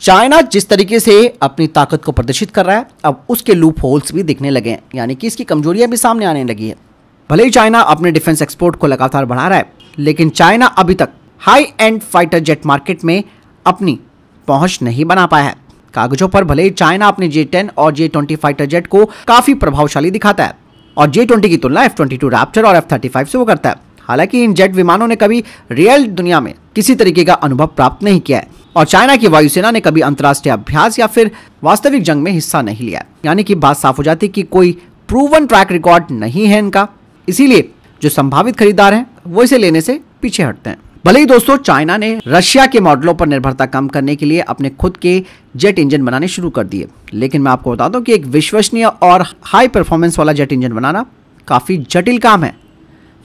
China जिस तरीके से अपनी ताकत को प्रदर्शित कर रहा है अब उसके लूप होल्स भी दिखने लगे हैं यानी कि इसकी कमजोरियां भी सामने आने लगी है भले ही चाइना अपने डिफेंस एक्सपोर्ट को लगातार बढ़ा रहा है लेकिन चाइना अभी तक high end fighter jet market में अपनी पहुंच नहीं बना पाया है कागजों पर भले ही चाइना अपने जे टेन और जे ट्वेंटी फाइटर जेट को काफी प्रभावशाली दिखाता है और जे ट्वेंटी की तुलना एफ ट्वेंटी टू रैप्चर और एफ थर्टी फाइव से वो करता है हालांकि इन जेट विमानों ने कभी रियल दुनिया में किसी तरीके का अनुभव प्राप्त नहीं किया है और चाइना की वायुसेना ने कभी अंतर्राष्ट्रीय अभ्यास या फिर वास्तविक जंग में हिस्सा नहीं लिया यानी कि बात साफ हो जाती कि कोई प्रूवन ट्रैक रिकॉर्ड नहीं है इनका इसीलिए जो संभावित खरीदार हैं वो इसे लेने से पीछे हटते हैं भले ही दोस्तों चाइना ने रशिया के मॉडलों पर निर्भरता कम करने के लिए अपने खुद के जेट इंजन बनाने शुरू कर दिए लेकिन मैं आपको बता दूं कि एक विश्वसनीय और हाई परफॉर्मेंस वाला जेट इंजन बनाना काफ़ी जटिल काम है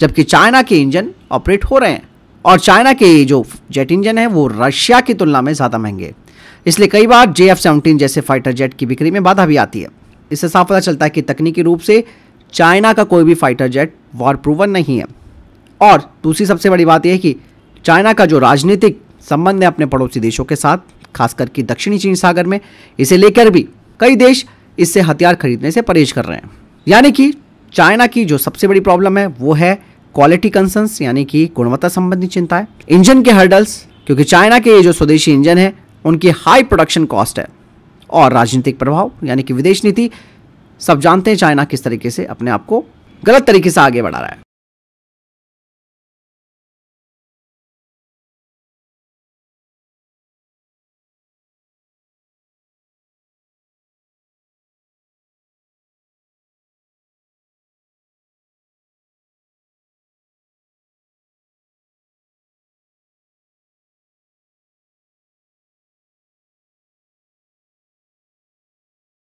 जबकि चाइना के इंजन ऑपरेट हो रहे हैं और चाइना के जो जेट इंजन है वो रशिया की तुलना में ज़्यादा महंगे इसलिए कई बार जे एफ सेवनटीन जैसे फाइटर जेट की बिक्री में बाधा भी आती है इससे साफ पता चलता है कि तकनीकी रूप से चाइना का कोई भी फाइटर जेट वॉर प्रूवन नहीं है और दूसरी सबसे बड़ी बात यह है कि चाइना का जो राजनीतिक संबंध है अपने पड़ोसी देशों के साथ खासकर कि दक्षिणी चीन सागर में इसे लेकर भी कई देश इससे हथियार खरीदने से परहेज कर रहे हैं यानी कि चाइना की जो सबसे बड़ी प्रॉब्लम है वो है क्वालिटी कंसर्स यानी कि गुणवत्ता संबंधी चिंताएं इंजन के हर्डल्स क्योंकि चाइना के ये जो स्वदेशी इंजन है उनकी हाई प्रोडक्शन कॉस्ट है और राजनीतिक प्रभाव यानी कि विदेश नीति सब जानते हैं चाइना किस तरीके से अपने आप को गलत तरीके से आगे बढ़ा रहा है